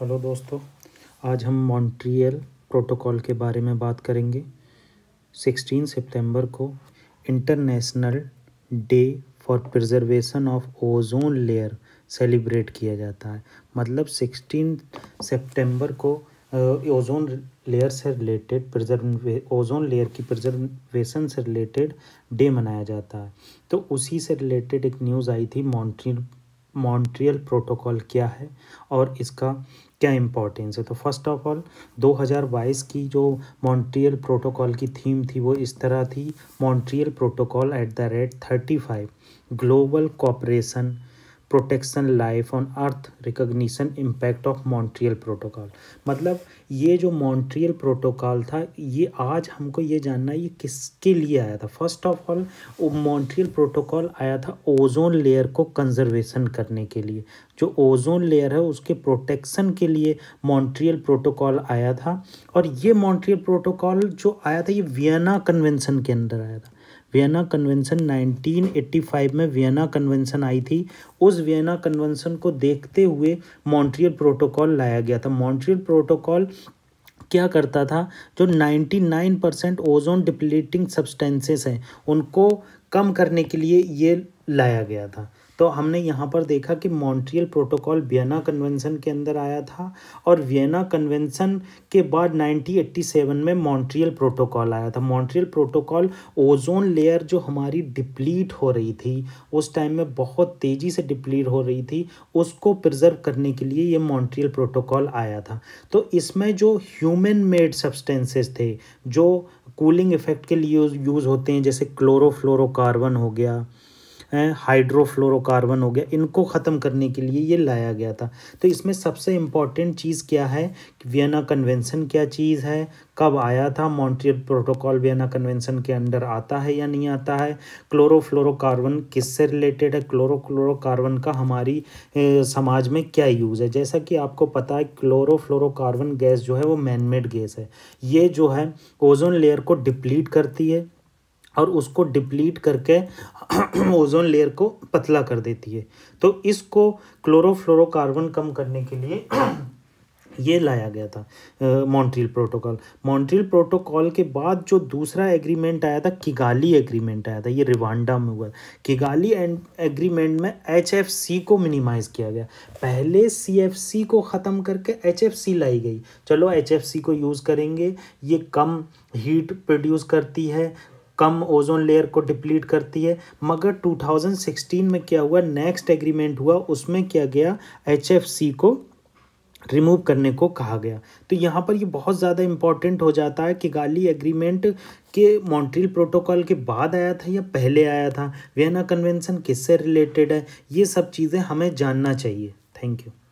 hello दोस्तों आज हम मॉन्ट्रियल प्रोटोकॉल के बारे में बात करेंगे 16 सितंबर को international day for preservation of ozone layer celebrate किया जाता है मतलब 16 सितंबर को ओजोन लेयर से रिलेटेड प्रिजर्वे ओजोन लेयर की प्रिजर्वेशन से रिलेटेड डे मनाया जाता है तो उसी से रिलेटेड एक न्यूज़ आई थी मॉन्ट्रियल मॉन्ट्रियल प्रोटोकॉल क्या है और इसका क्या इम्पोर्टेंस है तो फर्स्ट ऑफ ऑल 2022 की जो मॉन्ट्रियल प्रोटोकॉल की थीम थी वो इस तरह थी Montreal protocol at the rate thirty five global cooperation protection life on earth recognition impact of Montreal protocol मतलब ये जो मॉन्ट्रियल प्रोटोकॉल था ये आज हमको ये जानना है ये किसके लिए आया था first of all Montreal protocol आया था ओजोन लेयर को कंजर्वेशन करने के लिए जो ओजोन लेयर है उसके प्रोटेक्शन के लिए मॉन्ट्रियल प्रोटोकॉल आया था और ये मॉन्ट्रियल प्रोटोकॉल जो आया था ये वियना कन्वेंसन के अंदर आया था वियना कन्वेंशन 1985 में वियना कन्वेंशन आई थी उस वियना कन्वेंशन को देखते हुए मॉन्ट्रियल प्रोटोकॉल लाया गया था मॉन्ट्रियल प्रोटोकॉल क्या करता था जो 99 परसेंट ओजोन डिप्लीटिंग सब्सटेंसेस हैं उनको कम करने के लिए ये लाया गया था तो हमने यहाँ पर देखा कि मॉन्ट्रियल प्रोटोकॉल वियना कन्वेंशन के अंदर आया था और वियना कन्वेंशन के बाद 1987 में मॉन्ट्रियल प्रोटोकॉल आया था मॉन्ट्रियल प्रोटोकॉल ओजोन लेयर जो हमारी डिप्लीट हो रही थी उस टाइम में बहुत तेज़ी से डिप्लीट हो रही थी उसको प्रिजर्व करने के लिए ये मॉन्ट्रियल प्रोटोकॉल आया था तो इसमें जो ह्यूमन मेड सब्सटेंसेस थे जो कूलिंग इफेक्ट के लिए यूज़ होते हैं जैसे क्लोरोफ्लोरोकार्बन हो गया हाइड्रोफ्लोरोकार्बन हो गया इनको ख़त्म करने के लिए ये लाया गया था तो इसमें सबसे इम्पॉर्टेंट चीज़ क्या है कि वियना कन्वेंसन क्या चीज़ है कब आया था मॉन्ट्रियल प्रोटोकॉल वियना कन्वेंसन के अंडर आता है या नहीं आता है क्लोरोफ्लोरोकार्बन किससे रिलेटेड है क्लोरोक्लोरोकार्बन का हमारी ए, समाज में क्या यूज़ है जैसा कि आपको पता है क्लोरोफ्लोरोकार्बन गैस जो है वो मैनमेड गैस है ये जो है ओजोन लेयर को डिप्लीट करती है और उसको डिप्लीट करके ओजोन लेयर को पतला कर देती है तो इसको क्लोरोफ्लोरोकार्बन कम करने के लिए ये लाया गया था मॉन्ट्रियल प्रोटोकॉल मॉन्ट्रियल प्रोटोकॉल के बाद जो दूसरा एग्रीमेंट आया था किगाली एग्रीमेंट आया था ये रिवांडा में हुआ किगाली एग्रीमेंट में एचएफसी को मिनिमाइज़ किया गया पहले सीएफसी को ख़त्म करके एचएफसी लाई गई चलो एचएफसी को यूज़ करेंगे ये कम हीट प्रोड्यूस करती है कम ओजोन लेयर को डिप्लीट करती है मगर 2016 में क्या हुआ नेक्स्ट एग्रीमेंट हुआ उसमें क्या गया एच को रिमूव करने को कहा गया तो यहाँ पर ये बहुत ज़्यादा इम्पॉर्टेंट हो जाता है कि गाली एग्रीमेंट के मॉन्ट्रियल प्रोटोकॉल के बाद आया था या पहले आया था वियना कन्वेंसन किससे रिलेटेड है ये सब चीज़ें हमें जानना चाहिए थैंक यू